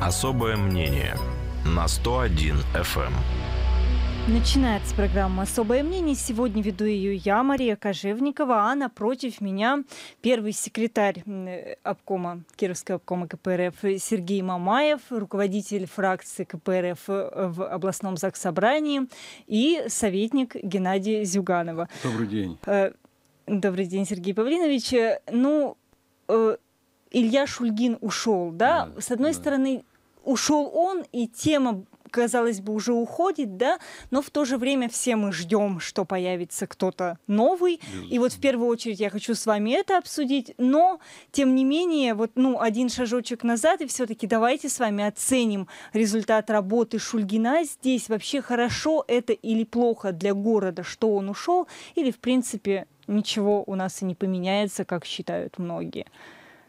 Особое мнение на 101 FM. Эм. Начинается программа «Особое мнение». Сегодня веду ее я, Мария Кожевникова, а напротив меня первый секретарь э, обкома, Кировского обкома КПРФ Сергей Мамаев, руководитель фракции КПРФ э, в областном заксобрании и советник Геннадия Зюганова. Добрый день. Э, добрый день, Сергей Павлинович. Ну, Илья Шульгин ушел, да, да с одной да. стороны, ушел он, и тема казалось бы, уже уходит, да, но в то же время все мы ждем, что появится кто-то новый. И вот в первую очередь я хочу с вами это обсудить, но тем не менее, вот, ну, один шажочек назад, и все-таки давайте с вами оценим результат работы Шульгина здесь. Вообще хорошо это или плохо для города, что он ушел, или, в принципе, ничего у нас и не поменяется, как считают многие.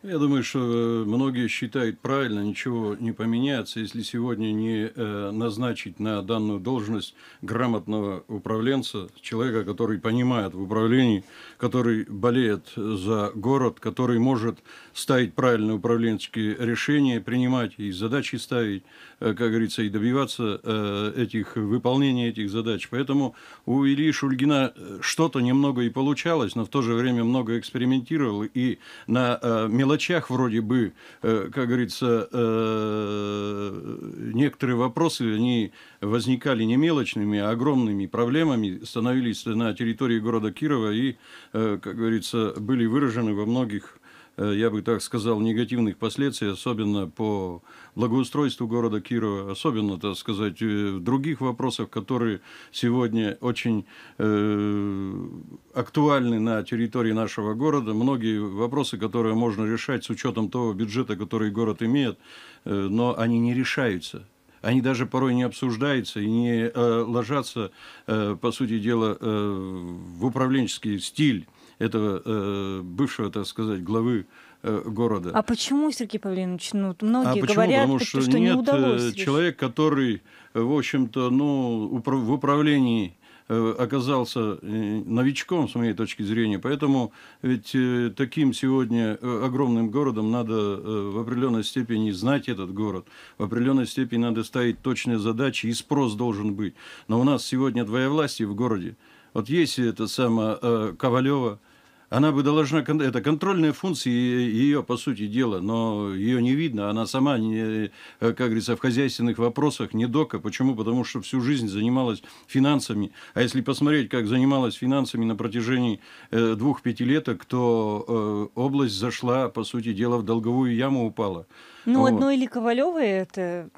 Я думаю, что э, многие считают правильно, ничего не поменяется, если сегодня не э, назначить на данную должность грамотного управленца, человека, который понимает в управлении, который болеет за город, который может ставить правильные управленческие решения, принимать и задачи ставить, э, как говорится, и добиваться этих, выполнения этих задач. Поэтому у Ильи Шульгина что-то немного и получалось, но в то же время много экспериментировал и на мелодии мелочах вроде бы, э, как говорится, э, некоторые вопросы, они возникали не мелочными, а огромными проблемами, становились на территории города Кирова и, э, как говорится, были выражены во многих Э, я бы так сказал, негативных последствий, особенно по благоустройству города Кирова, особенно, так сказать, э, в других вопросах, которые сегодня очень э, актуальны на территории нашего города. Многие вопросы, которые можно решать с учетом того бюджета, который город имеет, э, но они не решаются они даже порой не обсуждаются и не э, ложатся, э, по сути дела, э, в управленческий стиль этого э, бывшего, так сказать, главы э, города. А почему, Сергей Павлович, ну, многие а почему? говорят, Потому что, что нет не э, удалось человек, который, э, в общем-то, ну, в управлении э, оказался новичком, с моей точки зрения. Поэтому ведь таким сегодня огромным городом надо в определенной степени знать этот город. В определенной степени надо ставить точные задачи, и спрос должен быть. Но у нас сегодня двоевластие в городе. Вот есть это самое Ковалева, она бы должна, это контрольная функция ее, по сути дела, но ее не видно, она сама, не, э, как говорится, в хозяйственных вопросах не дока. Почему? Потому что всю жизнь занималась финансами. А если посмотреть, как занималась финансами на протяжении э, двух пятилеток, то э, область зашла, по сути дела, в долговую яму упала. Ну, вот. одно или Ковалева это...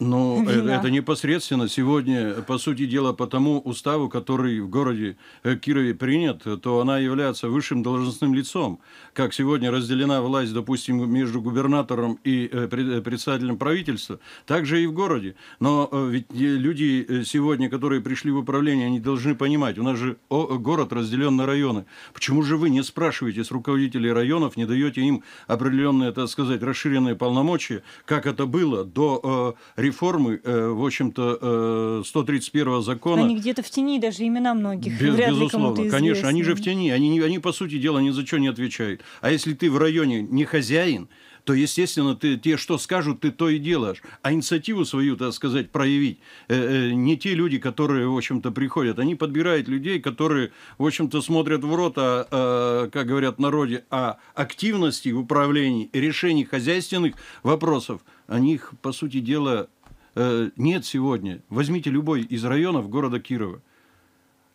Ну, э, это непосредственно сегодня, по сути дела, по тому уставу, который в городе э, Кирове принят, то она является высшим должностным лицом. Как сегодня разделена власть, допустим, между губернатором и э, председателем правительства, так же и в городе. Но ведь люди сегодня, которые пришли в управление, они должны понимать, у нас же город разделен на районы. Почему же вы не спрашиваете с руководителей районов, не даете им определенные, так сказать, расширенные полномочия, как это было до э, реформы, э, в общем-то, э, 131 закона. Они где-то в тени даже имена многих. Без, Вряд безусловно, ли конечно, они же в тени, они, они по сути дела ни за что не отвечают. А если ты в районе не хозяин, то, естественно, ты, те, что скажут, ты то и делаешь. А инициативу свою, так сказать, проявить э, э, не те люди, которые, в общем-то, приходят. Они подбирают людей, которые, в общем-то, смотрят в рот, а, э, как говорят в народе, о активности в управлении и решении хозяйственных вопросов. О них, по сути дела, э, нет сегодня. Возьмите любой из районов города Кирова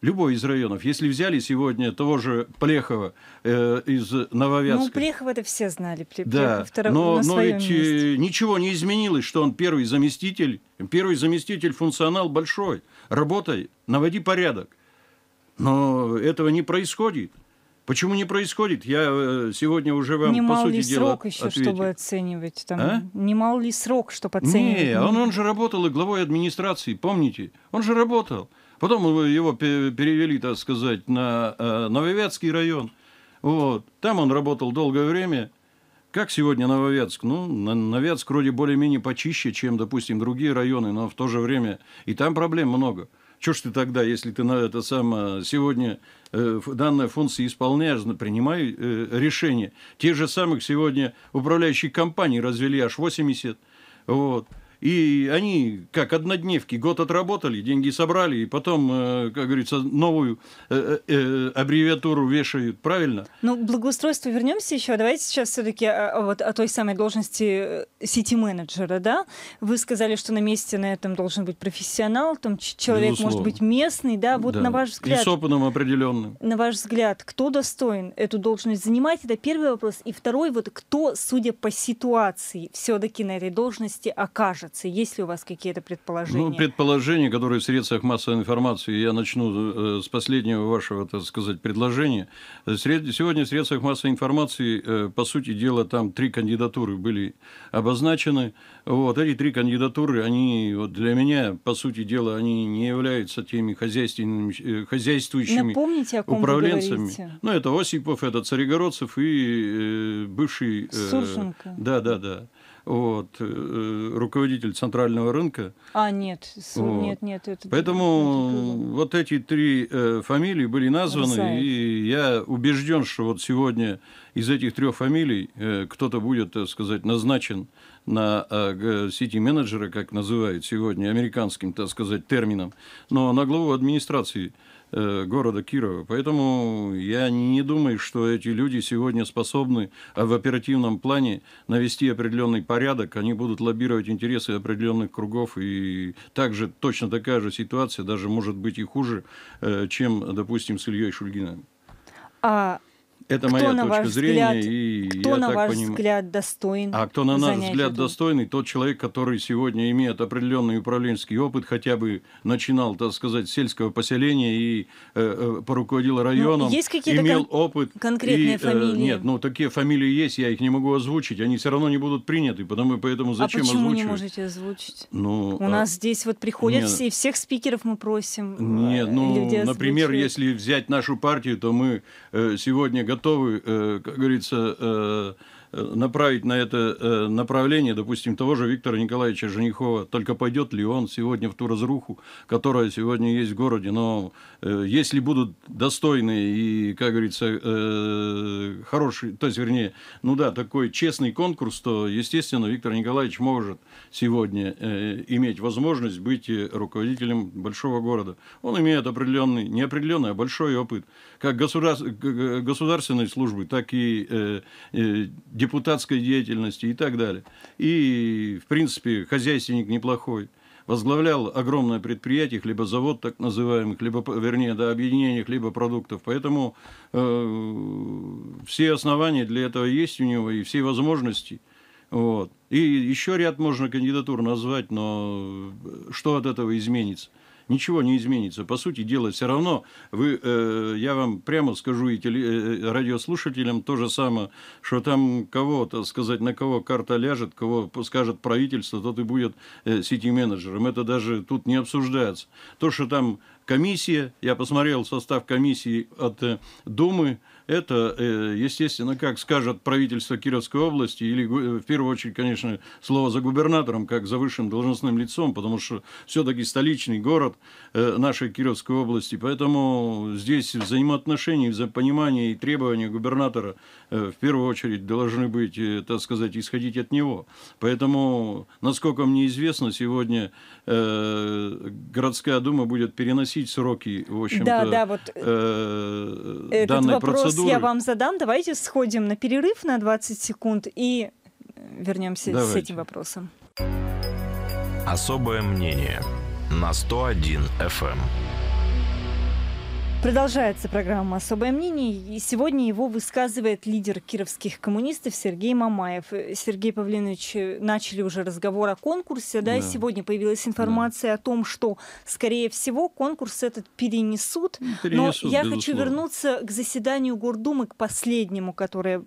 любой из районов, если взяли сегодня того же Плехова э, из Нововятска. Ну, Плехова это все знали. Плехов да, второго, но, но ведь э, месте. ничего не изменилось, что он первый заместитель, первый заместитель функционал большой. Работай, наводи порядок. Но этого не происходит. Почему не происходит? Я э, сегодня уже вам, не по сути дела, срок еще, ответил. чтобы оценивать? Там, а? Не мал ли срок, чтобы оценивать? Не, он, он же работал и главой администрации, помните? Он же работал. Потом его перевели, так сказать, на э, Нововятский район. Вот. Там он работал долгое время. Как сегодня Нововятск? Ну, Нововятск, вроде более-менее почище, чем, допустим, другие районы, но в то же время и там проблем много. Чего ж ты тогда, если ты на это сам сегодня э, данная функция исполняешь, принимай э, решение. Те же самых сегодня управляющих компаний развели аж 80. Вот. И они, как однодневки, год отработали, деньги собрали, и потом, э, как говорится, новую э, э, аббревиатуру вешают, правильно? Ну, благоустройство вернемся еще. Давайте сейчас все-таки вот о той самой должности сети-менеджера, да? Вы сказали, что на месте на этом должен быть профессионал, там человек Безусловно. может быть местный, да? Вот да. на ваш взгляд... И с опытом определенным. На ваш взгляд, кто достоин эту должность занимать? Это первый вопрос. И второй, вот кто, судя по ситуации, все-таки на этой должности окажется? коррупции? Есть ли у вас какие-то предположения? Ну, предположения, которые в средствах массовой информации, я начну э, с последнего вашего, так сказать, предложения. Сегодня в средствах массовой информации, э, по сути дела, там три кандидатуры были обозначены. Вот эти три кандидатуры, они вот для меня, по сути дела, они не являются теми хозяйственными, э, хозяйствующими Напомните, о ком управленцами. Вы ну, это Осипов, это Царегородцев и э, бывший... Э, Сурженко. Да, да, да вот, э, руководитель центрального рынка. А, нет, вот. нет, нет. Это Поэтому это вот эти три э, фамилии были названы, Рзаев. и я убежден, что вот сегодня из этих трех фамилий э, кто-то будет, так э, сказать, назначен на э, сити-менеджера, как называют сегодня американским, так сказать, термином, но на главу администрации Э, города Кирова. Поэтому я не думаю, что эти люди сегодня способны а в оперативном плане навести определенный порядок. Они будут лоббировать интересы определенных кругов. И также точно такая же ситуация, даже может быть и хуже, э, чем, допустим, с Ильей Шульгиным. А это кто моя на точка ваш зрения. Взгляд, и кто я на так ваш поним... взгляд достоин? А кто на наш взгляд эту... достойный, тот человек, который сегодня имеет определенный управленческий опыт, хотя бы начинал, так сказать, сельского поселения и э, э поруководил ну, районом, ну, есть имел кон... опыт. Конкретные и, э, фамилии? нет, ну такие фамилии есть, я их не могу озвучить, они все равно не будут приняты, потому поэтому а зачем озвучивать? А почему озвучивать? не можете озвучить? Ну, У а... нас здесь вот приходят нет. все, всех спикеров мы просим. Нет, э, ну, например, если взять нашу партию, то мы э, сегодня готовы, э, как говорится, э, э, направить на это направление, допустим, того же Виктора Николаевича Женихова. Только пойдет ли он сегодня в ту разруху, которая сегодня есть в городе. Но если будут достойные и, как говорится, хороший, то есть, вернее, ну да, такой честный конкурс, то, естественно, Виктор Николаевич может сегодня иметь возможность быть руководителем большого города. Он имеет определенный, не определенный, а большой опыт как э, государственной службы, так и э, э, депутатской деятельности и так далее. И, в принципе, хозяйственник неплохой возглавлял огромное предприятие, либо завод так называемых, либо, вернее, до да, либо продуктов. Поэтому э, все основания для этого есть у него и все возможности. Вот. И еще ряд можно кандидатур назвать, но э, что от этого изменится? ничего не изменится. По сути дела, все равно вы, э, я вам прямо скажу и теле, э, э радиослушателям то же самое, что там кого, то сказать, на кого карта ляжет, кого скажет правительство, тот и будет э, сити-менеджером. Это даже тут не обсуждается. То, что там комиссия, я посмотрел состав комиссии от э, Думы, это, э, естественно, как скажет правительство Кировской области, или э, в первую очередь, конечно, слово за губернатором, как за высшим должностным лицом, потому что все-таки столичный город э, нашей Кировской области. Поэтому здесь взаимоотношения, взаимопонимание и требования губернатора в первую очередь должны быть, так сказать, исходить от него. Поэтому, насколько мне известно, сегодня городская дума будет переносить сроки, в общем-то, да, да, вот э, данной процедуры процедуры. я вам задам, давайте сходим на перерыв на 20 секунд и э, вернемся давайте. с этим вопросом. Особое мнение на 101 FM. Продолжается программа «Особое мнение», и сегодня его высказывает лидер кировских коммунистов Сергей Мамаев. Сергей Павлинович, начали уже разговор о конкурсе, да, да. и сегодня появилась информация да. о том, что, скорее всего, конкурс этот перенесут. Ну, перенесут но я безусловно. хочу вернуться к заседанию Гордумы, к последнему, которое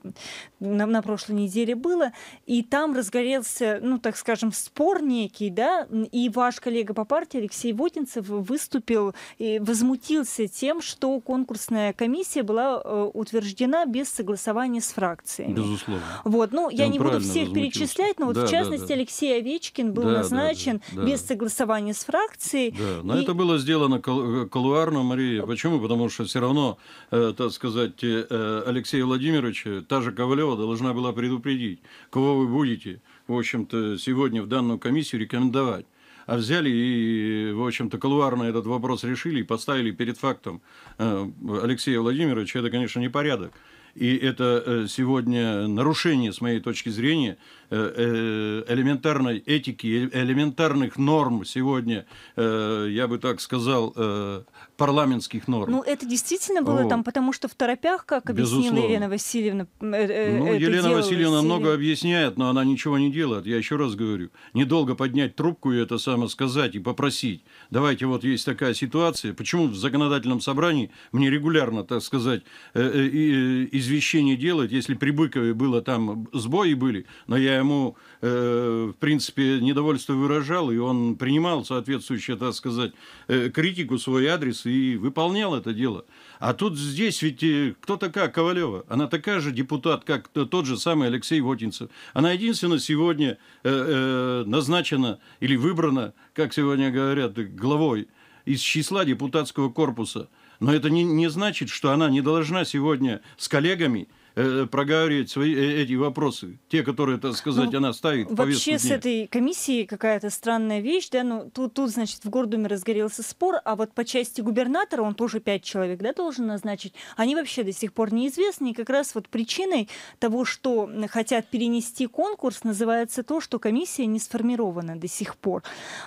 на, на прошлой неделе было, и там разгорелся, ну, так скажем, спор некий, да, и ваш коллега по партии Алексей Вотинцев выступил и возмутился тем, что конкурсная комиссия была э, утверждена без согласования с фракцией. Безусловно. Вот, ну, я Он э, не буду всех перечислять, но вот да, в частности да, да. Алексей Овечкин был да, назначен да, да, да. без согласования с фракцией. Да, но и... это было сделано колуарно, э, Мария. Почему? Потому что все равно, э, так сказать, э, Алексея Владимировича, та же Ковалева должна была предупредить, кого вы будете, в общем-то, сегодня в данную комиссию рекомендовать а взяли и, в общем-то, колуарно этот вопрос решили и поставили перед фактом э, Алексея Владимировича. Это, конечно, непорядок. И это э, сегодня нарушение, с моей точки зрения, Э, э, элементарной этики, э, элементарных норм сегодня, я бы так сказал, парламентских норм. Ну, это действительно было вот. там, потому что в торопях, как объяснила Елена Васильевна, ну, Елена Васильевна много объясняет, но она ничего не делает. Я еще раз говорю, недолго поднять трубку и это само сказать и попросить. Давайте, вот есть такая ситуация. Почему в законодательном собрании мне регулярно, так сказать, извещение делать, если при Быкове было там сбои были, но я ему, э, в принципе, недовольство выражал, и он принимал соответствующую, так сказать, э, критику, свой адрес и выполнял это дело. А тут здесь ведь э, кто такая Ковалева? Она такая же депутат, как тот же самый Алексей Вотинцев. Она единственная сегодня э, э, назначена или выбрана, как сегодня говорят, главой из числа депутатского корпуса. Но это не, не значит, что она не должна сегодня с коллегами э, проговорить свои э, эти вопросы, те, которые, так сказать, ну, она ставит. Вообще с этой комиссией какая-то странная вещь, да, ну тут, тут, значит, в Гордуме разгорелся спор, а вот по части губернатора, он тоже пять человек, да, должен назначить, они вообще до сих пор неизвестны, и как раз вот причиной того, что хотят перенести конкурс, называется то, что комиссия не сформирована до сих пор.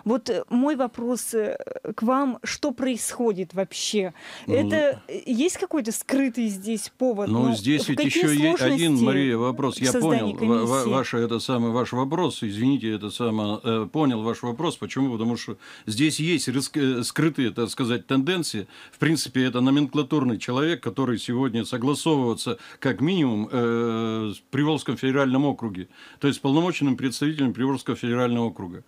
Вот э, мой вопрос э, к вам, что происходит вообще? Ну, Это есть какой-то скрытый здесь повод? Ну, ну здесь ведь еще еще один, Мария, вопрос. Я понял ва- ваш, это самый, ваш вопрос. Извините, это самое, э, понял ваш вопрос. Почему? Потому что здесь есть риск- э, скрытые, так сказать, тенденции. В принципе, это номенклатурный человек, который сегодня согласовывается как минимум э, в Приволжском федеральном округе. То есть полномоченным представителем Приволжского федерального округа.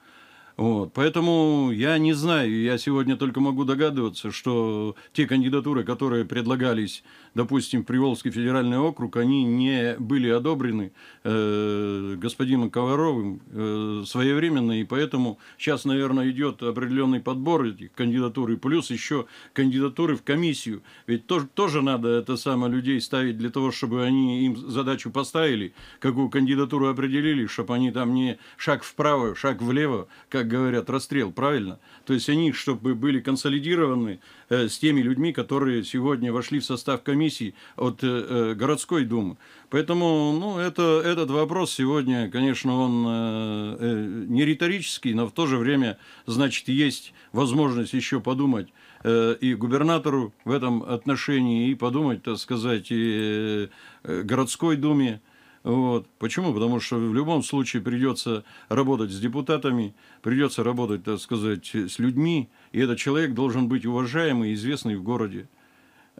Вот. Поэтому я не знаю, я сегодня только могу догадываться, что те кандидатуры, которые предлагались допустим, Приволжский федеральный округ, они не были одобрены э, господином Коваровым э, своевременно, и поэтому сейчас, наверное, идет определенный подбор этих кандидатур, и плюс еще кандидатуры в комиссию. Ведь тоже, тоже надо это самое людей ставить для того, чтобы они им задачу поставили, какую кандидатуру определили, чтобы они там не шаг вправо, шаг влево, как говорят, расстрел, правильно? То есть они, чтобы были консолидированы э, с теми людьми, которые сегодня вошли в состав комиссии, комиссий от э, э, городской думы. Поэтому ну, это, этот вопрос сегодня, конечно, он э, э, не риторический, но в то же время, значит, есть возможность еще подумать э, и губернатору в этом отношении, и подумать, так сказать, и э, городской думе. Вот. Почему? Потому что в любом случае придется работать с депутатами, придется работать, так сказать, с людьми, и этот человек должен быть уважаемый и известный в городе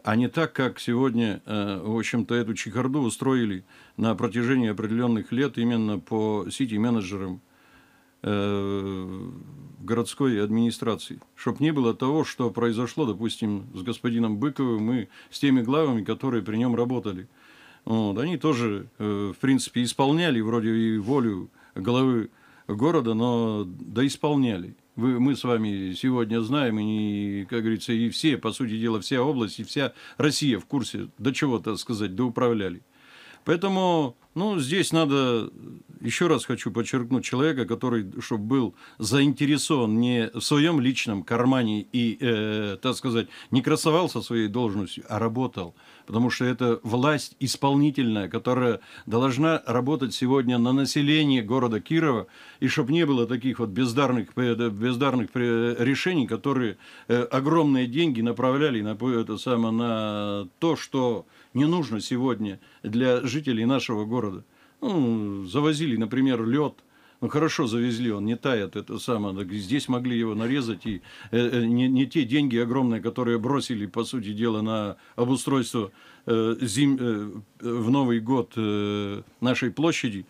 а не так, как сегодня, э, в общем-то, эту чехарду устроили на протяжении определенных лет именно по сити-менеджерам э, городской администрации. чтоб не было того, что произошло, допустим, с господином Быковым и с теми главами, которые при нем работали. Вот, они тоже, э, в принципе, исполняли вроде и волю главы города, но доисполняли. Да вы, мы с вами сегодня знаем, и, как говорится, и все, по сути дела, вся область, и вся Россия в курсе, до чего, то сказать, до управляли Поэтому ну, здесь надо, э, еще раз хочу подчеркнуть, человека, который, чтобы был заинтересован не в своем личном кармане и, э, э, так сказать, не красовался своей должностью, а работал. Потому что это власть исполнительная, которая должна работать сегодня на население города Кирова, и чтобы не было таких вот бездарных, э, бездарных решений, которые огромные деньги направляли на, это самое, на то, что не нужно сегодня для жителей нашего города. Ну, завозили, например, лед, ну, хорошо завезли, он не тает, это самое. здесь могли его нарезать, и э, э, не, не те деньги огромные, которые бросили, по сути дела, на обустройство э, зим, э, в Новый год э, нашей площади.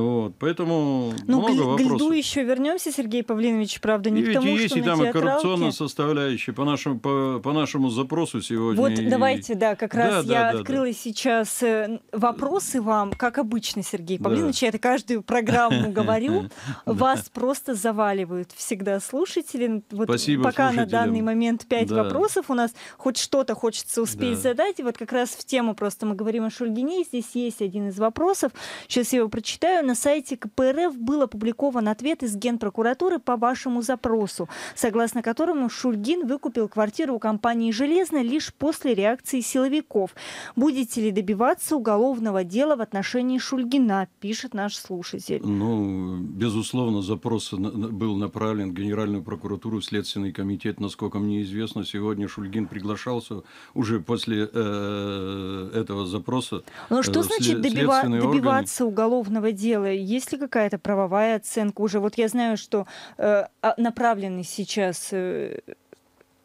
Вот, поэтому ну, много к, вопросов. К льду еще вернемся, Сергей Павлинович, правда, не и к ведь тому, есть что и там и коррупционная составляющая по нашему, по, по нашему запросу сегодня. Вот и... давайте, да, как раз да, я да, открыла да. сейчас э, вопросы вам, как обычно, Сергей Павлинович, да. я это каждую программу говорю, вас просто заваливают всегда слушатели. Вот Спасибо пока на данный момент пять вопросов у нас, хоть что-то хочется успеть задать, и вот как раз в тему просто мы говорим о Шульгине, здесь есть один из вопросов, сейчас я его прочитаю, на сайте КПРФ был опубликован ответ из Генпрокуратуры по вашему запросу, согласно которому Шульгин выкупил квартиру у компании «Железная» лишь после реакции силовиков. Будете ли добиваться уголовного дела в отношении Шульгина, пишет наш слушатель. Ну, безусловно, запрос был направлен в Генеральную прокуратуру, в Следственный комитет, насколько мне известно. Сегодня Шульгин приглашался уже после э, этого запроса. Ну, что э, значит добива добиваться органы? уголовного дела? дело, есть ли какая-то правовая оценка уже? Вот я знаю, что э, а, направлены сейчас э,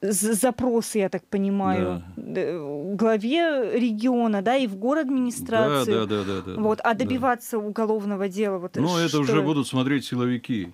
запросы, я так понимаю, да. Э, главе региона, да, и в город администрации. Да, да, да, да, да. Вот, а добиваться да. уголовного дела вот. Ну, это уже будут смотреть силовики.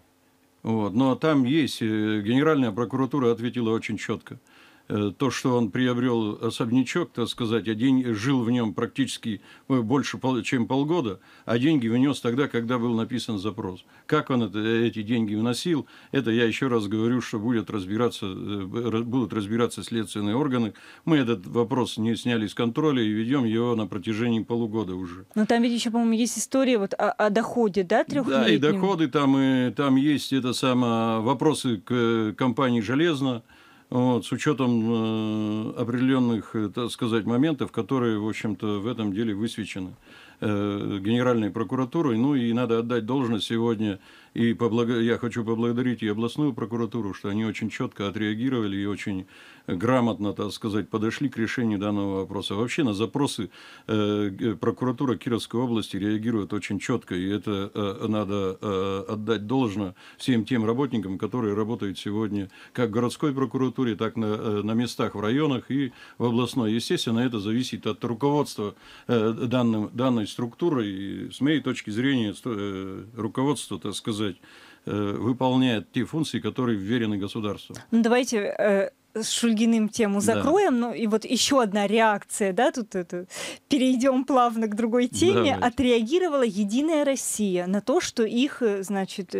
Вот, но ну, а там есть э, генеральная прокуратура ответила очень четко. Угу Э, то, что он приобрел особнячок, так сказать, а день, жил в нем практически э, больше, чем полгода, а деньги внес тогда, когда был написан запрос. Как он это, эти деньги вносил, это я еще раз говорю, что будет разбираться, э, будут разбираться следственные органы. Мы этот вопрос не сняли с контроля и ведем его на протяжении полугода уже. Но там ведь еще, по-моему, есть история вот о, о доходе, да, трехлетнем? Да, и доходы там, и там есть это самое, вопросы к компании «Железно», вот, с учетом э, определенных, э, так сказать, моментов, которые, в общем-то, в этом деле высвечены э, Генеральной прокуратурой. Ну и надо отдать должность сегодня и поблаг... я хочу поблагодарить и областную прокуратуру, что они очень четко отреагировали и очень грамотно, так сказать, подошли к решению данного вопроса. Вообще на запросы э, прокуратура Кировской области реагирует очень четко, и это э, надо э, отдать должно всем тем работникам, которые работают сегодня как в городской прокуратуре, так на, э, на местах в районах и в областной. Естественно, это зависит от руководства э, данным, данной структуры, и с моей точки зрения э, руководство, так сказать, сказать, э, выполняет те функции, которые вверены государству. Ну, давайте э, с Шульгиным тему закроем. Да. Ну и вот еще одна реакция, да, тут это, перейдем плавно к другой теме. Давайте. Отреагировала Единая Россия на то, что их, э, значит,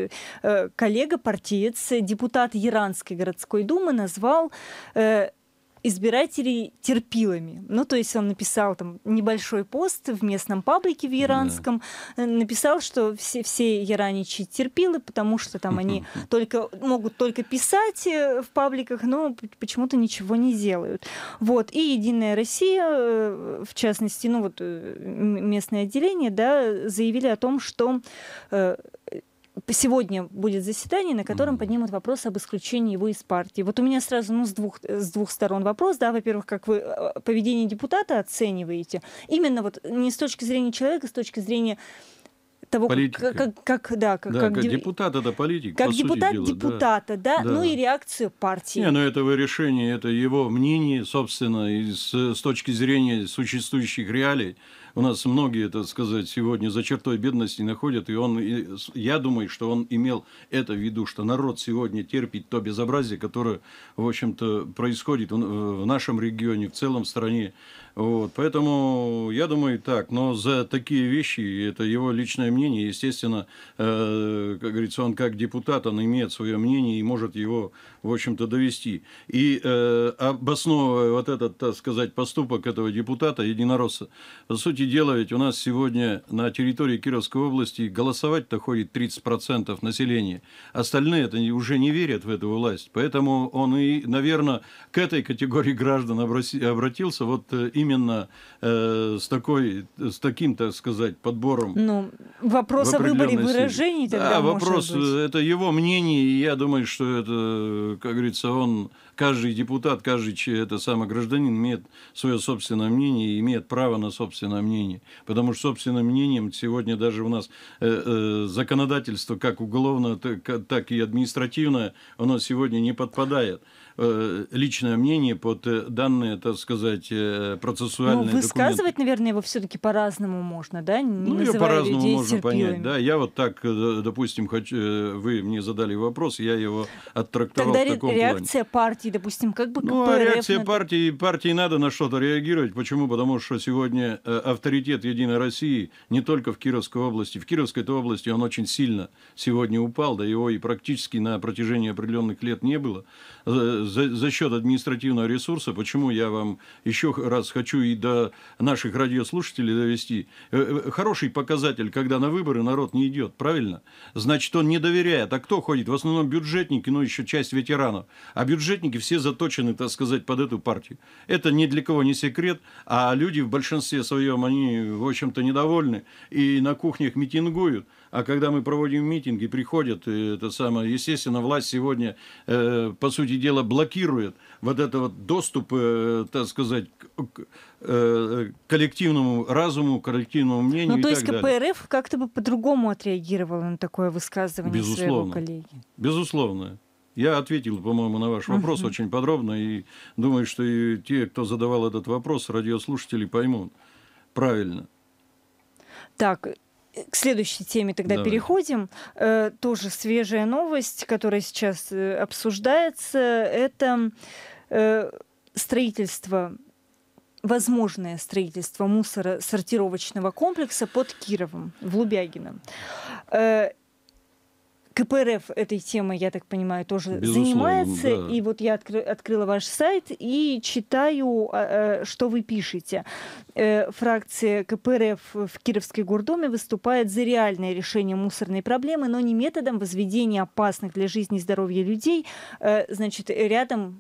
коллега, партиец, депутат иранской городской думы назвал избирателей терпилами. Ну, то есть он написал там небольшой пост в местном паблике в Яранском, да. Э, написал, что все, все яраничи терпилы, потому что там они только могут только писать э, в пабликах, но почему-то ничего не делают. Вот. И «Единая Россия», э, в частности, ну вот местное отделение, да, заявили о том, что сегодня будет заседание, на котором поднимут вопрос об исключении его из партии. Вот у меня сразу ну, с, двух, с двух сторон вопрос. Да, во-первых, как вы а, поведение депутата оцениваете. Именно вот не с точки зрения человека, а с точки зрения того, как, как, как, да, как, да, как, как депутат это политик, как депутат дела, депутата, да. да, да, ну и реакцию партии. Не, но ну, это его решение, это его мнение, собственно, из с точки зрения существующих реалий у нас многие, так сказать, сегодня за чертой бедности находят, и он, и, я думаю, что он имел это в виду, что народ сегодня терпит то безобразие, которое, в общем-то, происходит в нашем регионе, в целом стране. Вот, поэтому я думаю так, но за такие вещи, это его личное мнение, естественно, э, как говорится, он как депутат, он имеет свое мнение и может его, в общем-то, довести. И э, обосновывая вот этот, так сказать, поступок этого депутата, единоросса, по сути сути дела, у нас сегодня на территории Кировской области голосовать-то ходит 30% населения. Остальные это уже не верят в эту власть. Поэтому он и, наверное, к этой категории граждан обратился вот э, именно э, с, такой, с таким, так сказать, подбором. Ну, вопрос о выборе выражений тогда, Да, вопрос, быть. Э, это его мнение, и я думаю, что это, э, как говорится, он каждый депутат, каждый это самый гражданин имеет свое собственное мнение и имеет право на собственное мнение. Потому что собственным мнением сегодня даже у нас э, э, законодательство, как уголовное, так и административное, оно сегодня не подпадает. Э, личное мнение под э, данные, так сказать, э, процессуальные ну, высказывать, документы. наверное, его все-таки по-разному можно, да? Не ну, ее по-разному можно понять, да. Я вот так, допустим, хочу, вы мне задали вопрос, я его оттрактовал Тогда в таком реакция плане. партии, допустим, как бы Ну, а реакция на... партии, партии надо на что-то реагировать. Почему? Потому что сегодня авторитет Единой России не только в Кировской области. В Кировской области он очень сильно сегодня упал, да его и практически на протяжении определенных лет не было за, за счет административного ресурса, почему я вам еще раз хочу и до наших радиослушателей довести, э, э, хороший показатель, когда на выборы народ не идет, правильно? Значит, он не доверяет. А кто ходит? В основном бюджетники, ну, еще часть ветеранов. А бюджетники все заточены, так сказать, под эту партию. Это ни для кого не секрет, а люди в большинстве своем, они, в общем-то, недовольны и на кухнях митингуют. А когда мы проводим митинги, приходят, э, это самое, естественно, власть сегодня, э, по сути дела, блокирует вот этот вот доступ, э, так сказать, к, э, коллективному разуму, коллективному мнению. Ну, то и есть так КПРФ как-то бы по-другому отреагировала на такое высказывание Безусловно. своего коллеги. Безусловно. Я ответил, по-моему, на ваш вопрос uh очень подробно, и думаю, что и те, кто задавал этот вопрос, радиослушатели поймут правильно. Так, к следующей теме тогда Давай. переходим. Э, тоже свежая новость, которая сейчас э, обсуждается, это э, строительство возможное строительство мусоросортировочного комплекса под Кировом в Лубягино. Э, КПРФ этой темой, я так понимаю, тоже Безусловно, занимается. Да. И вот я откры- открыла ваш сайт и читаю, а, э, что вы пишете. Э, фракция КПРФ в Кировской гордоме выступает за реальное решение мусорной проблемы, но не методом возведения опасных для жизни и здоровья людей, э, значит, рядом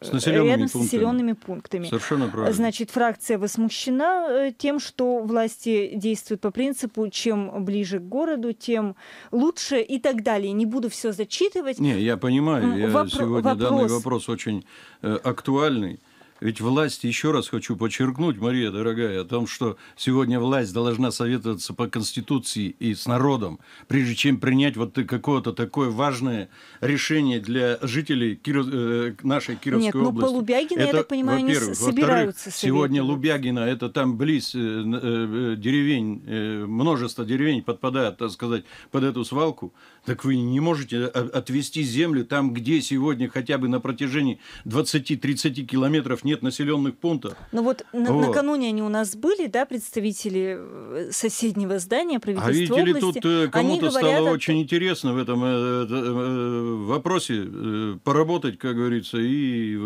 с населенными рядом пунктами. с населенными пунктами. Совершенно правильно. Значит, фракция возмущена э, тем, что власти действуют по принципу, чем ближе к городу, тем лучше и так далее. Не буду все зачитывать. Не, я понимаю, я Вопро- сегодня вопрос... данный вопрос очень э, актуальный. Ведь власть, еще раз хочу подчеркнуть, Мария, дорогая, о том, что сегодня власть должна советоваться по Конституции и с народом, прежде чем принять вот какое-то такое важное решение для жителей Кир... Э, нашей Кировской Нет, ну, области. Нет, ну по Лубягина, это, я так понимаю, они собираются Сегодня Лубягина, это там близ э, э, деревень, множество деревень подпадает, так сказать, под эту свалку. Так вы не можете отвести землю там, где сегодня хотя бы на протяжении 20-30 километров не нет населенных пунктов. Ну вот, вот. накануне они у нас были, да, представители э, соседнего здания правительства А видите ли, тут э, кому-то стало о... очень интересно в этом э, э, э, вопросе э, поработать, как говорится, и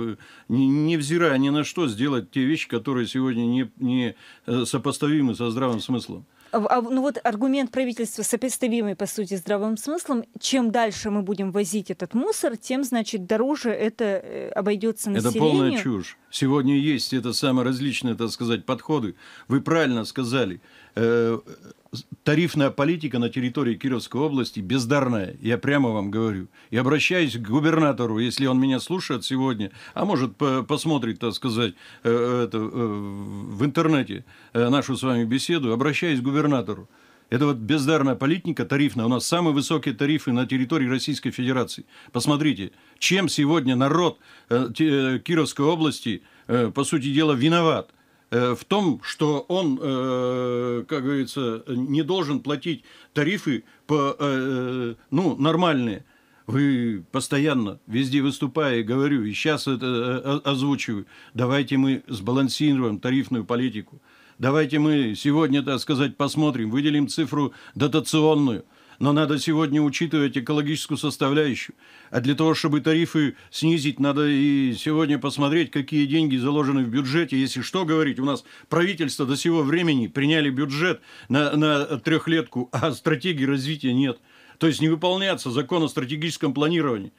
не, невзирая ни на что сделать те вещи, которые сегодня не, не сопоставимы со здравым смыслом. А, а, ну вот аргумент правительства сопоставимый, по сути, здравым смыслом. Чем дальше мы будем возить этот мусор, тем, значит, дороже это э, обойдется населению. Это полная чушь. Сегодня есть это самые различные, так сказать, подходы. Вы правильно сказали. Э, тарифная политика на территории Кировской области бездарная, я прямо вам говорю. И обращаюсь к губернатору, если он меня слушает сегодня, а может посмотрит, так сказать, э, это, э, в интернете э, нашу с вами беседу, обращаюсь к губернатору. Это вот бездарная политика тарифная. У нас самые высокие тарифы на территории Российской Федерации. Посмотрите, чем сегодня народ Кировской области, по сути дела, виноват. Э, в том, что он, э, как говорится, не должен платить тарифы по, э, ну, нормальные. Вы постоянно, везде выступая, говорю, и сейчас это озвучиваю, давайте мы сбалансируем тарифную политику. Давайте мы сегодня, так сказать, посмотрим, выделим цифру дотационную – но надо сегодня учитывать экологическую составляющую. А для того, чтобы тарифы снизить, надо и сегодня посмотреть, какие деньги заложены в бюджете. Если что говорить, у нас правительство до сего времени приняли бюджет на, на трехлетку, а стратегии развития нет. То есть не выполняется закон о стратегическом планировании.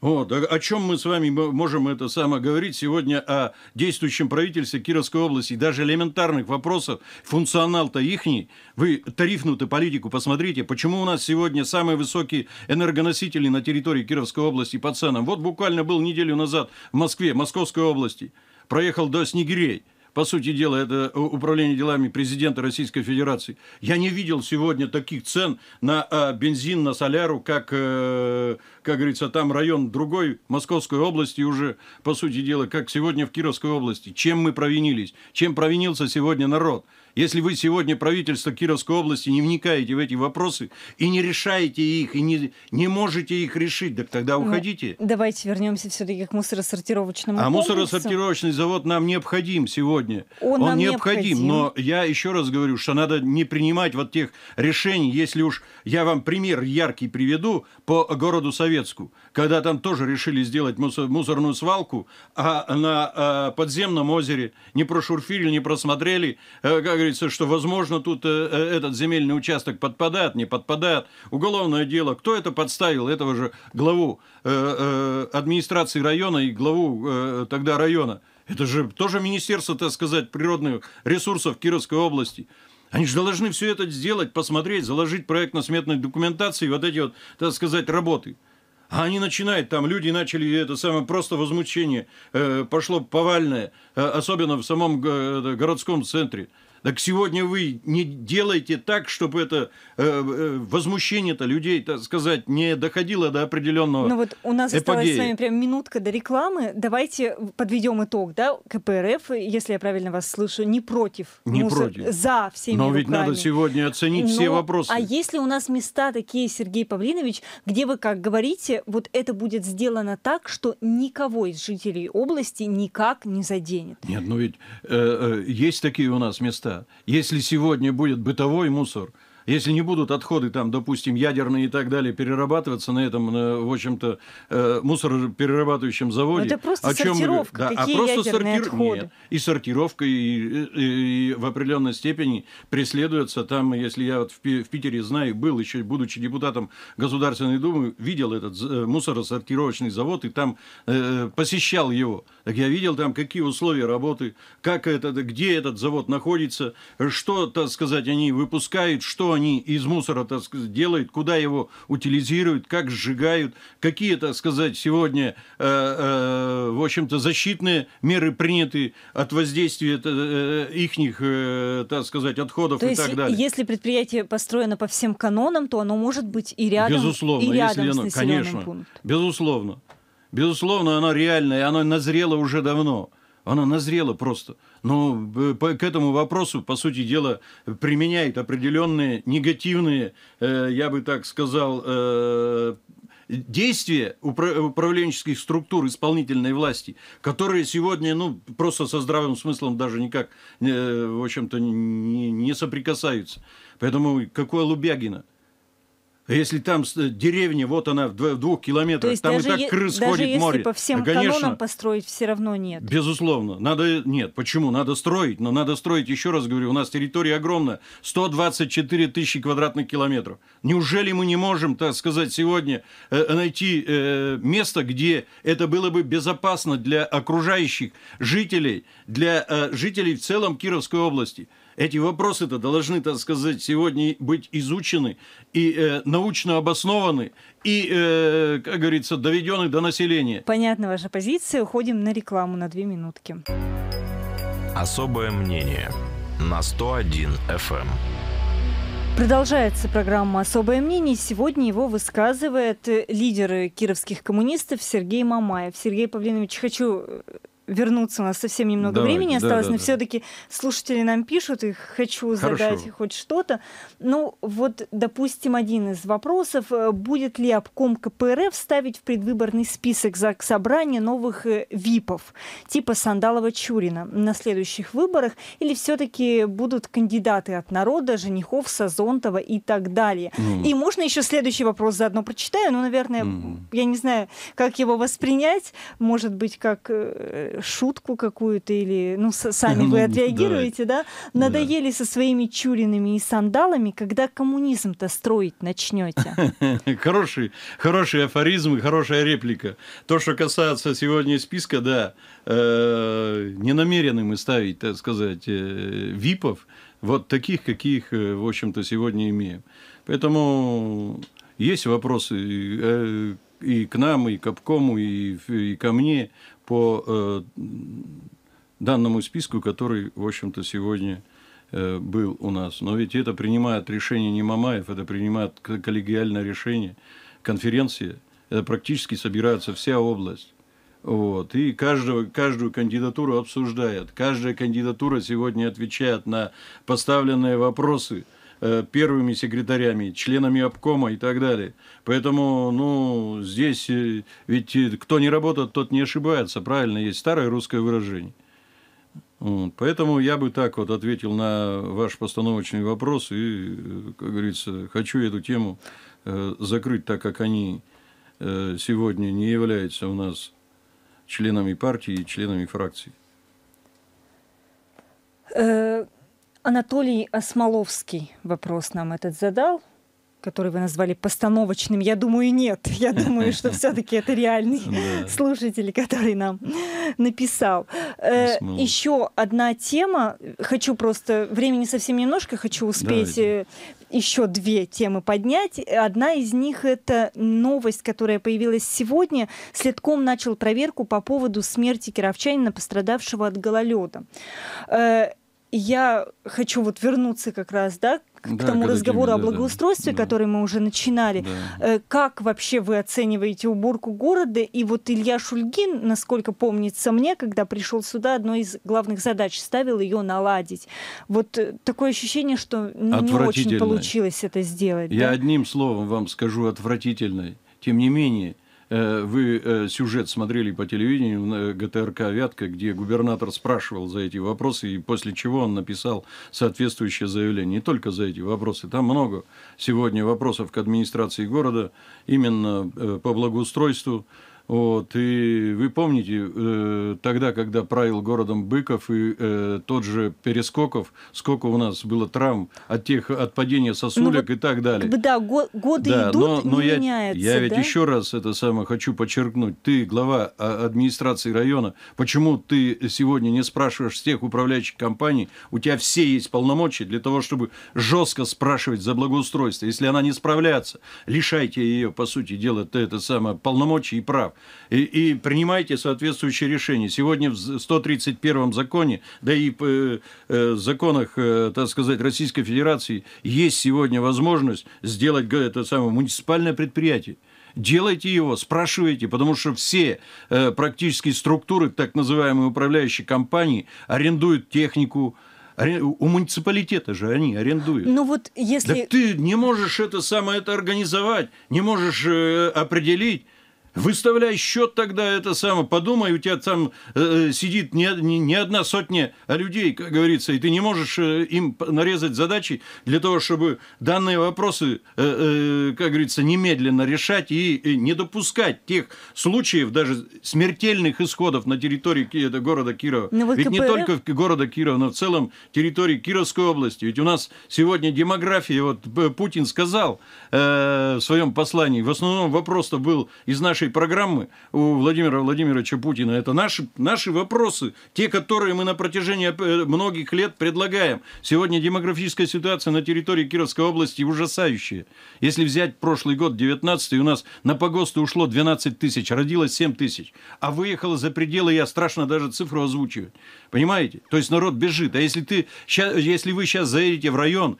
Вот. О чем мы с вами можем это самое говорить сегодня о действующем правительстве Кировской области? даже элементарных вопросов, функционал-то ихний. Вы тарифную-то политику посмотрите, почему у нас сегодня самые высокие энергоносители на территории Кировской области по ценам. Вот буквально был неделю назад в Москве, Московской области, проехал до Снегирей – по сути дела, это управление делами президента Российской Федерации. Я не видел сегодня таких цен на а, бензин, на соляру, как, э, как говорится, там район другой Московской области уже, по сути дела, как сегодня в Кировской области. Чем мы провинились? Чем провинился сегодня народ? Если вы сегодня правительство Кировской области не вникаете в эти вопросы и не решаете их, и не, не можете их решить, так тогда ну, уходите. Ну, давайте вернемся все-таки к мусоросортировочному А комплексу. мусоросортировочный завод нам необходим сегодня. Он, Он необходим, необходим, но я еще раз говорю, что надо не принимать вот тех решений, если уж я вам пример яркий приведу по городу Советску, когда там тоже решили сделать мусор, мусорную свалку, а на а, подземном озере не прошурфили, не просмотрели, а, говорится, что, возможно, тут э, э, этот земельный участок подпадает, не подпадает. Уголовное дело. Кто это подставил? Этого же главу э, э, администрации района и главу э, тогда района. Это же тоже Министерство, так сказать, природных ресурсов Кировской области. Они же должны все это сделать, посмотреть, заложить проектно-сметной документации, вот эти вот, так сказать, работы. А они начинают, там люди начали, это самое просто возмущение э, пошло повальное, э, особенно в самом э, городском центре. Так сегодня вы не делаете так, чтобы это э, э возмущение-то людей, так сказать, не доходило до определенного. Ну вот у нас эпогеи. осталась с вами прям минутка до рекламы. Давайте подведем итог, да? КПРФ, если я правильно вас слышу, не против. Не мусор, против. За всеми Но руками. ведь надо сегодня оценить Но, все вопросы. А если у нас места такие, Сергей Павлинович, где вы, как говорите, вот это будет сделано так, что никого из жителей области никак не заденет? Нет, ну ведь э, э, есть такие у нас места место, если сегодня будет бытовой мусор – если не будут отходы, там, допустим, ядерные и так далее, перерабатываться на этом, э, в общем-то, э, мусороперерабатывающем заводе. Но ну, это просто о чем сортировка. Мы... Да, а Какие а просто сортир... Нет. И сортировка, и, и, и в определенной степени преследуется. Там, если я вот в, в Питере знаю, был еще, будучи депутатом Государственной Думы, видел этот э, мусоросортировочный завод и там э, посещал его. Так я видел там, какие условия работы, как это, где этот завод находится, что, так сказать, они выпускают, что они из мусора так сказать, делают, куда его утилизируют, как сжигают, какие, так сказать, сегодня, э, э, в общем-то, защитные меры приняты от воздействия э, э ихних, э, так сказать, отходов то и есть, так далее. Если предприятие построено по всем канонам, то оно может быть и рядом, безусловно, и рядом если с оно, конечно, пунктом. Безусловно. Безусловно, оно реальное, оно назрело уже давно. Она назрела просто. Но э, к этому вопросу, по сути дела, применяет определенные негативные, э, я бы так сказал, э, действия управленческих структур исполнительной власти, которые сегодня, ну, просто со здравым смыслом даже никак, в общем-то, не соприкасаются. Поэтому какое Лубягина? А если там э, деревня, вот она в двух километрах, есть там даже и так крыс даже ходит если море. по всем а, Конечно, канонам построить, все равно нет. Безусловно. Надо, нет, почему? Надо строить, но надо строить, еще раз говорю, у нас территория огромная, 124 тысячи квадратных километров. Неужели мы не можем, так сказать, сегодня э, э, найти место, где это было бы безопасно для окружающих жителей, для жителей в целом Кировской области? Эти вопросы-то должны, так сказать, сегодня быть изучены и э, научно обоснованы, и, э, как говорится, доведены до населения. Понятна ваша позиция. Уходим на рекламу на две минутки. Особое мнение на 101 FM. Эм. Продолжается программа «Особое мнение». Сегодня его высказывает э, лидер кировских коммунистов Сергей Мамаев. Сергей Павлинович, хочу э, вернуться. У нас совсем немного Давай, времени осталось, да, но да. все-таки слушатели нам пишут, и хочу Хорошо. задать хоть что-то. Ну, вот, допустим, один из вопросов. Э, будет ли обком КПРФ ставить в предвыборный список за собрание новых э, ВИПов, типа Сандалова-Чурина, на следующих выборах? Или все-таки будут кандидаты от народа, женихов, Сазонтова и так далее? Mm. И можно еще следующий вопрос заодно прочитаю, ну наверное, mm. я не знаю, как его воспринять. Может быть, как э, шутку какую-то или, ну, сами ну, вы отреагируете, да? Надоели со своими чуринами и сандалами, когда коммунизм-то строить начнете. Хороший, хороший афоризм и хорошая реплика. То, что касается сегодня списка, да, э, не намерены мы ставить, так сказать, э, випов, вот таких, каких, э, в общем-то, сегодня имеем. Поэтому есть вопросы и к нам, и к обкому, и, и ко мне по э, данному списку, который, в общем-то, сегодня э, был у нас. Но ведь это принимает решение не Мамаев, это принимает коллегиальное решение, конференция. Это практически собирается вся область. Вот. И каждого, каждую кандидатуру обсуждает. Каждая кандидатура сегодня отвечает на поставленные вопросы – Э, первыми секретарями, членами обкома и так далее. Поэтому, ну, здесь э, ведь э, кто не работает, тот не ошибается, правильно, есть старое русское выражение. Поэтому я бы так вот ответил на ваш постановочный вопрос и, как говорится, хочу эту тему закрыть, так как они сегодня не являются у нас членами партии и членами фракции. Анатолий Осмоловский вопрос нам этот задал который вы назвали постановочным, я думаю, нет. Я думаю, что все-таки это реальный слушатель, который нам написал. Э, еще одна тема. Хочу просто времени совсем немножко, хочу успеть э, еще две темы поднять. Одна из них это новость, которая появилась сегодня. Следком начал проверку по поводу смерти кировчанина, пострадавшего от гололеда. Э, я хочу вот вернуться как раз, да, к да, тому разговору теме, о благоустройстве, да, который мы уже начинали. Да. Э, как вообще вы оцениваете уборку города? И вот Илья Шульгин, насколько помнится мне, когда пришел сюда, одной из главных задач ставил ее наладить. Вот э, такое ощущение, что не очень получилось это сделать. Я да? одним словом вам скажу отвратительной. Тем не менее, Э, вы э, сюжет смотрели по телевидению на ГТРК «Вятка», где губернатор спрашивал за эти вопросы, и после чего он написал соответствующее заявление. Не только за эти вопросы. Там много сегодня вопросов к администрации города именно э, по благоустройству, вот, и вы помните, э, тогда, когда правил городом Быков и э, тот же Перескоков, сколько у нас было травм от тех от падения сосулек ну, и так далее. Как бы, да, го- годы да, идут, но, но не я, меняется. Я ведь да? еще раз это самое хочу подчеркнуть. Ты глава а, администрации района. Почему ты сегодня не спрашиваешь всех управляющих компаний? У тебя все есть полномочия для того, чтобы жестко спрашивать за благоустройство. Если она не справляется, лишайте ее, по сути дела, это, это самое полномочий и прав. И, и принимайте соответствующие решения. Сегодня в 131 законе, да и в э, законах, э, так сказать, Российской Федерации есть сегодня возможность сделать это самое муниципальное предприятие делайте его, спрашивайте, потому что все э, практически структуры, так называемые управляющие компании, арендуют технику. У муниципалитета же они арендуют. Ну вот если... Да ты не можешь это самое это организовать, не можешь э, определить. Выставляй счет тогда, это самое, подумай, у тебя там э, э, сидит не, не, не одна сотня людей, как говорится, и ты не можешь э, им нарезать задачи для того, чтобы данные вопросы, э, э, как говорится, немедленно решать и, и не допускать тех случаев, даже смертельных исходов на территории это, города Кирова. Но ну, ведь не только города Кирова, но в целом территории Кировской области. Ведь у нас сегодня демография, вот Путин сказал э, в своем послании, в основном вопрос-то был из нашей нашей программы у Владимира Владимировича Путина. Это наши, наши вопросы, те, которые мы на протяжении э, многих лет предлагаем. Сегодня демографическая ситуация на территории Кировской области ужасающая. Если взять прошлый год, 19 у нас на погосты ушло 12 тысяч, родилось 7 тысяч, а выехало за пределы, я страшно даже цифру озвучивать. Понимаете? То есть народ бежит. А если, ты, если вы сейчас заедете в район,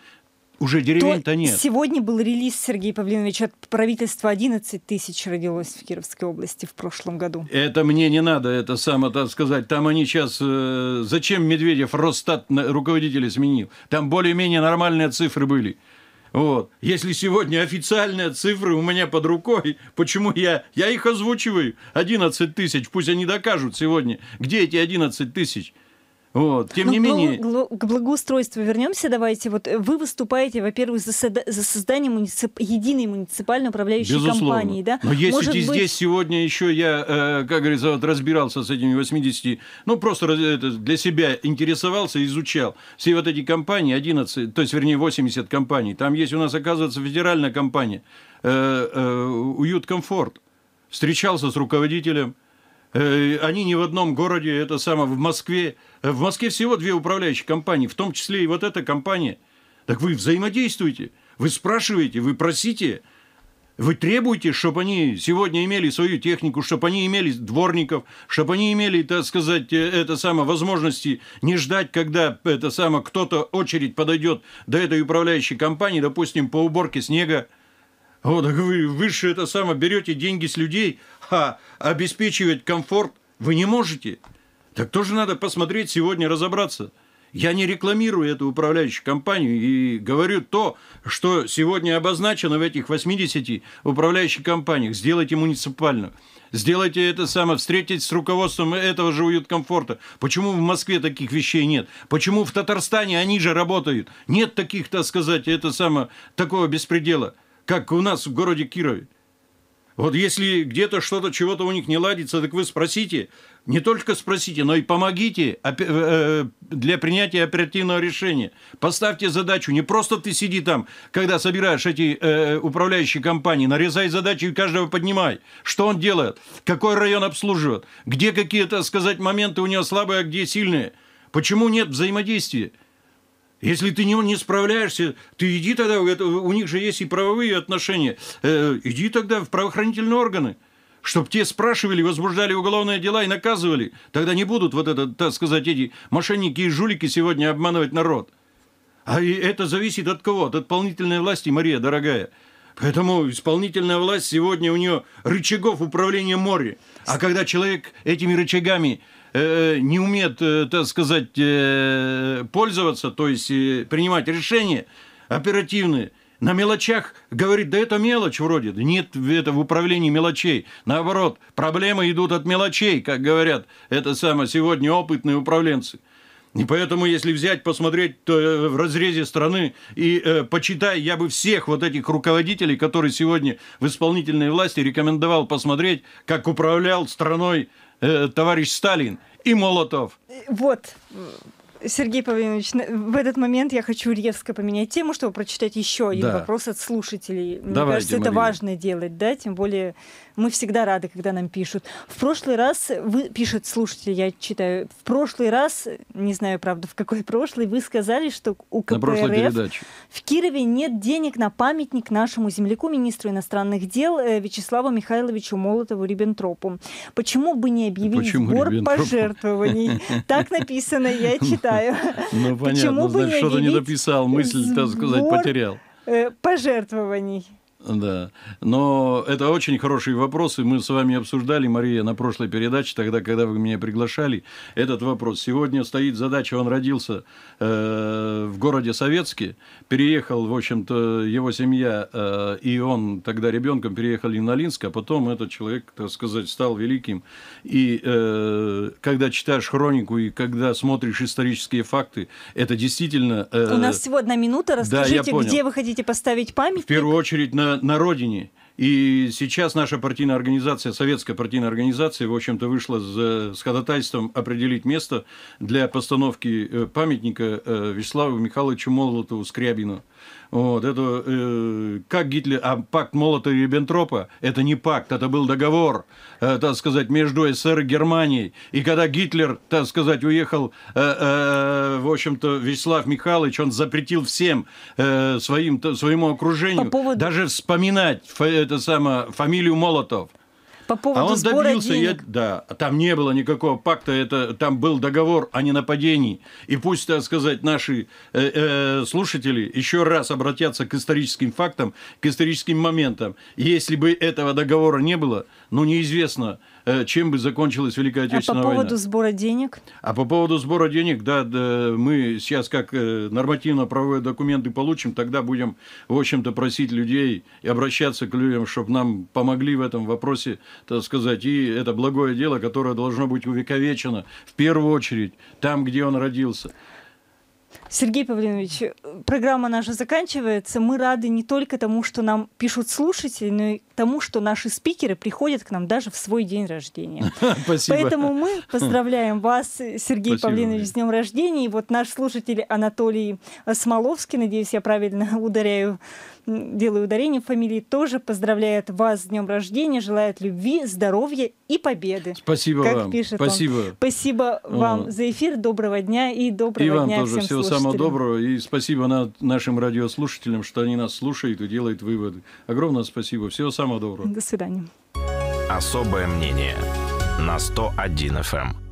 уже деревень-то нет. Сегодня был релиз Сергея Павлиновича от правительства 11 тысяч родилось в Кировской области в прошлом году. Это мне не надо, это само так сказать. Там они сейчас... Э, зачем Медведев Росстат руководителя сменил? Там более-менее нормальные цифры были. Вот. Если сегодня официальные цифры у меня под рукой, почему я, я их озвучиваю? 11 тысяч, пусть они докажут сегодня, где эти 11 тысяч. Вот, тем Но ну, не менее... К благоустройству вернемся, давайте. Вот э, вы выступаете, во-первых, за, за создание муницип... единой муниципальной управляющей Безусловно. компании. Да? Но если Может быть... здесь сегодня еще я, э, как говорится, вот разбирался с этими 80, ну просто э, для себя интересовался, изучал. Все вот эти компании, 11, то есть вернее 80 компаний, там есть у нас, оказывается, федеральная компания, уют-комфорт. Встречался с руководителем, Э, они ни в одном городе, это самое, в Москве. Э, в Москве всего две управляющие компании, в том числе и вот эта компания. Так вы взаимодействуете, вы спрашиваете, вы просите, вы требуете, чтобы они сегодня имели свою технику, чтобы они имели дворников, чтобы они имели, так сказать, э, это самое, возможности не ждать, когда это самое, кто-то очередь подойдет до этой управляющей компании, допустим, по уборке снега, вот так вы, выше это самое, берете деньги с людей, а обеспечивать комфорт вы не можете. Так тоже надо посмотреть сегодня, разобраться. Я не рекламирую эту управляющую компанию и говорю то, что сегодня обозначено в этих 80 управляющих компаниях. Сделайте муниципальную. Сделайте это самое, встретить с руководством этого же уют-комфорта. Почему в Москве таких вещей нет? Почему в Татарстане они же работают? Нет таких, так сказать, это самое, такого беспредела как у нас в городе Кирове. Вот если где-то что-то, чего-то у них не ладится, так вы спросите, не только спросите, но и помогите э, э, для принятия оперативного решения. Поставьте задачу, не просто ты сиди там, когда собираешь эти э, управляющие компании, нарезай задачи и каждого поднимай. Что он делает? Какой район обслуживает? Где какие-то, сказать, моменты у него слабые, а где сильные? Почему нет взаимодействия? Если ты не, не справляешься, ты иди тогда, у них же есть и правовые отношения, э, иди тогда в правоохранительные органы, чтобы те спрашивали, возбуждали уголовные дела и наказывали. Тогда не будут вот это, так сказать, эти мошенники и жулики сегодня обманывать народ. А это зависит от кого? От исполнительной власти, Мария, дорогая. Поэтому исполнительная власть сегодня у нее рычагов управления море. А когда человек этими рычагами Э, не умеет, э, так сказать, э, пользоваться, то есть принимать решения оперативные, на мелочах говорит, да это мелочь вроде. Да нет это в управлении мелочей. Наоборот, проблемы идут от мелочей, как говорят это самое сегодня опытные управленцы. И поэтому, если взять, посмотреть то в разрезе страны и э, почитай, я бы всех вот этих руководителей, которые сегодня в исполнительной власти рекомендовал посмотреть, как управлял страной Э, товарищ Сталин и Молотов. Вот. Сергей Павлович, в этот момент я хочу резко поменять тему, чтобы прочитать еще один да. вопрос от слушателей. Мне Давайте, кажется, Марина. это важно делать, да, тем более мы всегда рады, когда нам пишут. В прошлый раз, вы, пишет слушатель, я читаю, в прошлый раз, не знаю, правда, в какой прошлый, вы сказали, что у КПРФ в Кирове нет денег на памятник нашему земляку, министру иностранных дел э, Вячеславу Михайловичу Молотову Риббентропу. Почему бы не объявить сбор пожертвований? Так написано, я читаю читаю. Ну, понятно, значит, что-то не дописал, мысль, так сказать, потерял. Э, пожертвований. Да. Но это очень хорошие вопросы. Мы с вами обсуждали, Мария, на прошлой передаче, тогда, когда вы меня приглашали, этот вопрос. Сегодня стоит задача, он родился э, в городе Советске, переехал, в общем-то, его семья, э, и он тогда ребенком переехали в Налинск, а потом этот человек, так сказать, стал великим. И э, когда читаешь хронику и когда смотришь исторические факты, это действительно... Э, У нас всего одна минута. Расскажите, да, где вы хотите поставить память. В первую очередь на на, родине. И сейчас наша партийная организация, советская партийная организация, в общем-то, вышла с, с ходатайством определить место для постановки э, памятника э, Вячеславу Михайловичу Молотову Скрябину. Вот, это, э, как Гитлер, а пакт Молотова и Риббентропа, это не пакт, это был договор, э, так сказать, между СССР и Германией. И когда Гитлер, так сказать, уехал, э, э, в общем-то, Вячеслав Михайлович, он запретил всем э, своим, то, своему окружению По поводу... даже вспоминать фа, это самое, фамилию Молотов. По поводу а он добился, денег. Я, да, там не было никакого пакта, это там был договор о ненападении. И пусть, так сказать, наши э, э, слушатели еще раз обратятся к историческим фактам, к историческим моментам. Если бы этого договора не было, ну неизвестно, э, чем бы закончилась Великая а Отечественная война. А по поводу война. сбора денег? А по поводу сбора денег, да, да мы сейчас как э, нормативно-правовые документы получим, тогда будем, в общем-то, просить людей и обращаться к людям, чтобы нам помогли в этом вопросе так сказать, и это благое дело, которое должно быть увековечено в первую очередь там, где он родился. Сергей Павлинович, программа наша заканчивается. Мы рады не только тому, что нам пишут слушатели, но и тому, что наши спикеры приходят к нам даже в свой день рождения. Спасибо. Поэтому мы поздравляем вас, Сергей Спасибо, Павлинович, с днем рождения. И вот наш слушатель Анатолий э, Смоловский, надеюсь, я правильно ударяю, делаю ударение в фамилии, тоже поздравляет вас с днем рождения, желает любви, здоровья и победы. Спасибо как вам. Пишет Спасибо. Он. Спасибо вам за эфир. Доброго дня и доброго и дня всем слушателям самого доброго. И спасибо нашим радиослушателям, что они нас слушают и делают выводы. Огромное спасибо. Всего самого доброго. До свидания. Особое мнение на 101 FM.